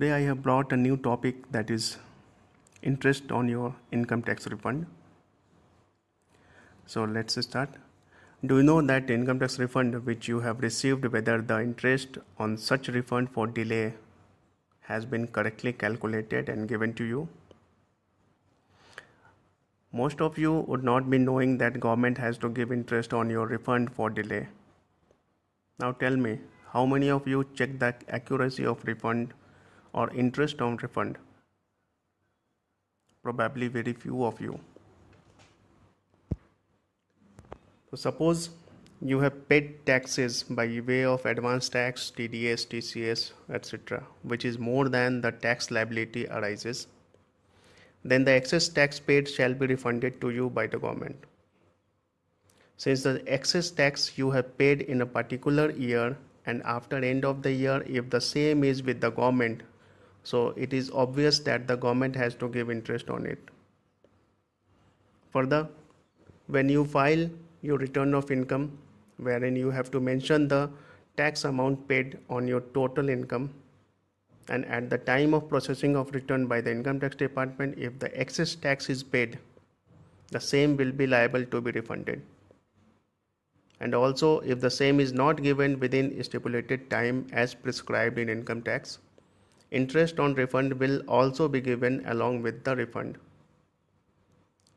today I have brought a new topic that is interest on your income tax refund. So let's start. Do you know that income tax refund which you have received whether the interest on such refund for delay has been correctly calculated and given to you? Most of you would not be knowing that government has to give interest on your refund for delay. Now tell me, how many of you check the accuracy of refund or interest on refund? Probably very few of you. So suppose you have paid taxes by way of advance tax, TDS, TCS, etc., which is more than the tax liability arises, then the excess tax paid shall be refunded to you by the government. Since the excess tax you have paid in a particular year and after end of the year if the same is with the government so it is obvious that the government has to give interest on it. Further, when you file your return of income, wherein you have to mention the tax amount paid on your total income, and at the time of processing of return by the income tax department, if the excess tax is paid, the same will be liable to be refunded. And also, if the same is not given within stipulated time as prescribed in income tax, interest on refund will also be given along with the refund.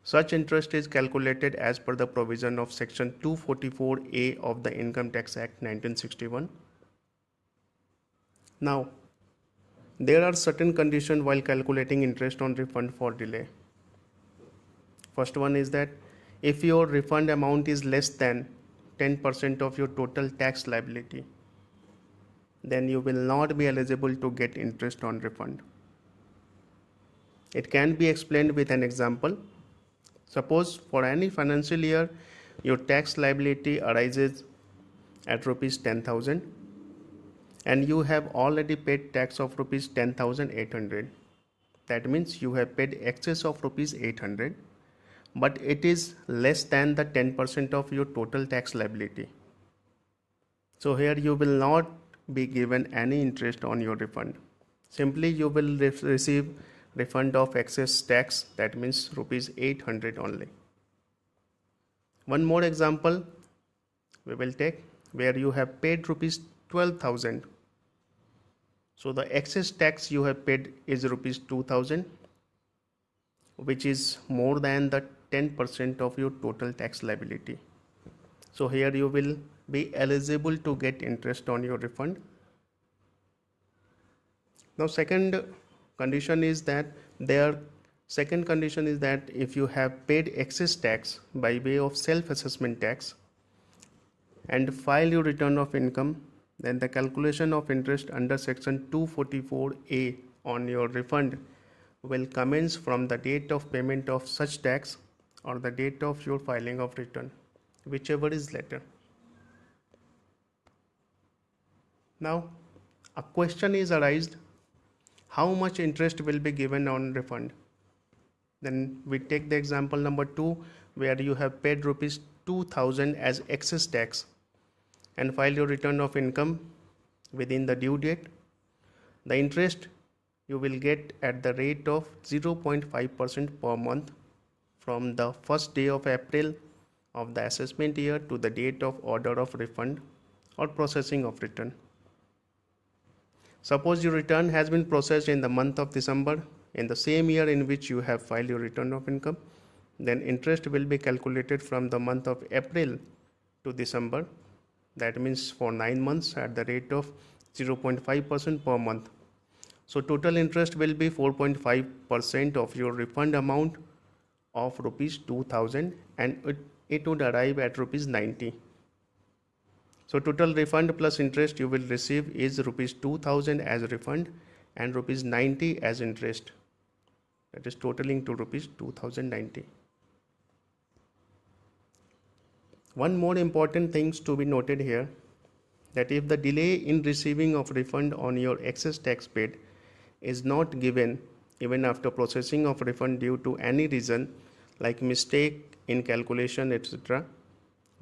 Such interest is calculated as per the provision of section 244A of the Income Tax Act 1961. Now, there are certain conditions while calculating interest on refund for delay. First one is that if your refund amount is less than 10% of your total tax liability, then you will not be eligible to get interest on refund. It can be explained with an example. Suppose for any financial year your tax liability arises at rupees 10000 and you have already paid tax of rupees 10800 that means you have paid excess of rupees 800 but it is less than the 10% of your total tax liability so here you will not be given any interest on your refund. Simply, you will re- receive refund of excess tax that means rupees 800 only. One more example we will take where you have paid rupees 12,000. So the excess tax you have paid is rupees 2,000 which is more than the 10% of your total tax liability. So here you will be eligible to get interest on your refund now second condition is that there. second condition is that if you have paid excess tax by way of self assessment tax and file your return of income then the calculation of interest under section 244a on your refund will commence from the date of payment of such tax or the date of your filing of return whichever is later Now, a question is arised how much interest will be given on refund? Then we take the example number 2 where you have paid rupees 2000 as excess tax and file your return of income within the due date. The interest you will get at the rate of 0.5% per month from the first day of April of the assessment year to the date of order of refund or processing of return. Suppose your return has been processed in the month of December in the same year in which you have filed your return of income, then interest will be calculated from the month of April to December. That means for 9 months at the rate of 0.5% per month. So total interest will be 4.5% of your refund amount of rupees 2000 and it, it would arrive at rupees 90. So total refund plus interest you will receive is rupees 2000 as refund and rupees 90 as interest. That is totaling to rupees 2090. One more important things to be noted here that if the delay in receiving of refund on your excess tax paid is not given even after processing of refund due to any reason like mistake in calculation etc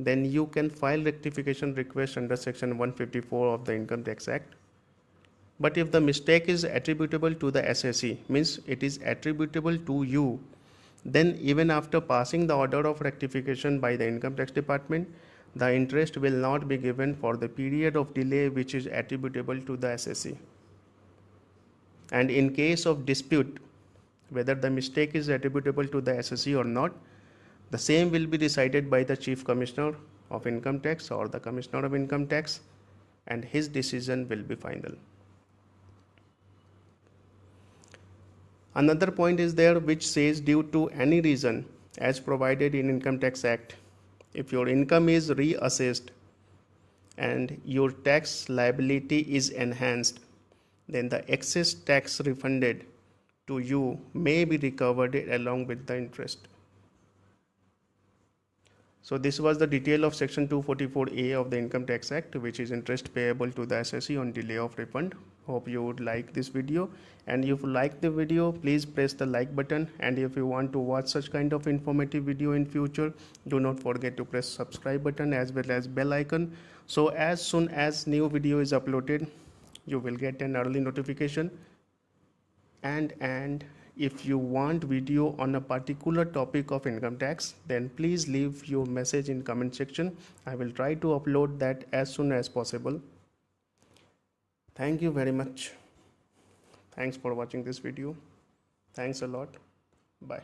then you can file rectification request under section 154 of the income tax act but if the mistake is attributable to the SSE means it is attributable to you then even after passing the order of rectification by the income tax department the interest will not be given for the period of delay which is attributable to the SSE. And in case of dispute, whether the mistake is attributable to the SSE or not, the same will be decided by the Chief Commissioner of Income Tax or the Commissioner of Income Tax and his decision will be final. Another point is there which says due to any reason as provided in Income Tax Act, if your income is reassessed and your tax liability is enhanced, then the excess tax refunded to you may be recovered along with the interest. So this was the detail of section 244A of the Income Tax Act which is interest payable to the SSE on delay of refund. Hope you would like this video and if you like the video please press the like button and if you want to watch such kind of informative video in future do not forget to press subscribe button as well as bell icon so as soon as new video is uploaded you will get an early notification and and if you want video on a particular topic of income tax then please leave your message in comment section i will try to upload that as soon as possible thank you very much thanks for watching this video thanks a lot bye